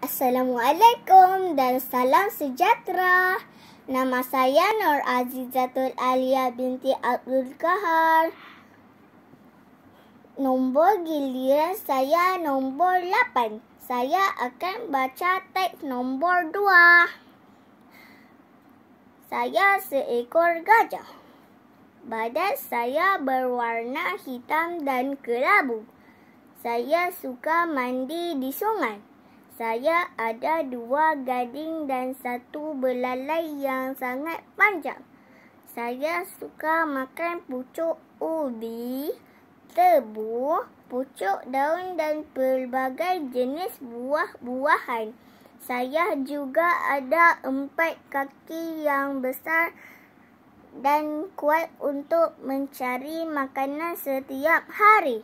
Assalamualaikum dan salam sejahtera. Nama saya Nur Azizatul Alia binti Abdul Kahar. Nombor giliran saya nombor 8. Saya akan baca teks nombor 2. Saya seekor gajah. Badan saya berwarna hitam dan kelabu. Saya suka mandi di sungai. Saya ada dua gading dan satu belalai yang sangat panjang. Saya suka makan pucuk ubi, tebu, pucuk daun dan pelbagai jenis buah-buahan. Saya juga ada empat kaki yang besar dan kuat untuk mencari makanan setiap hari.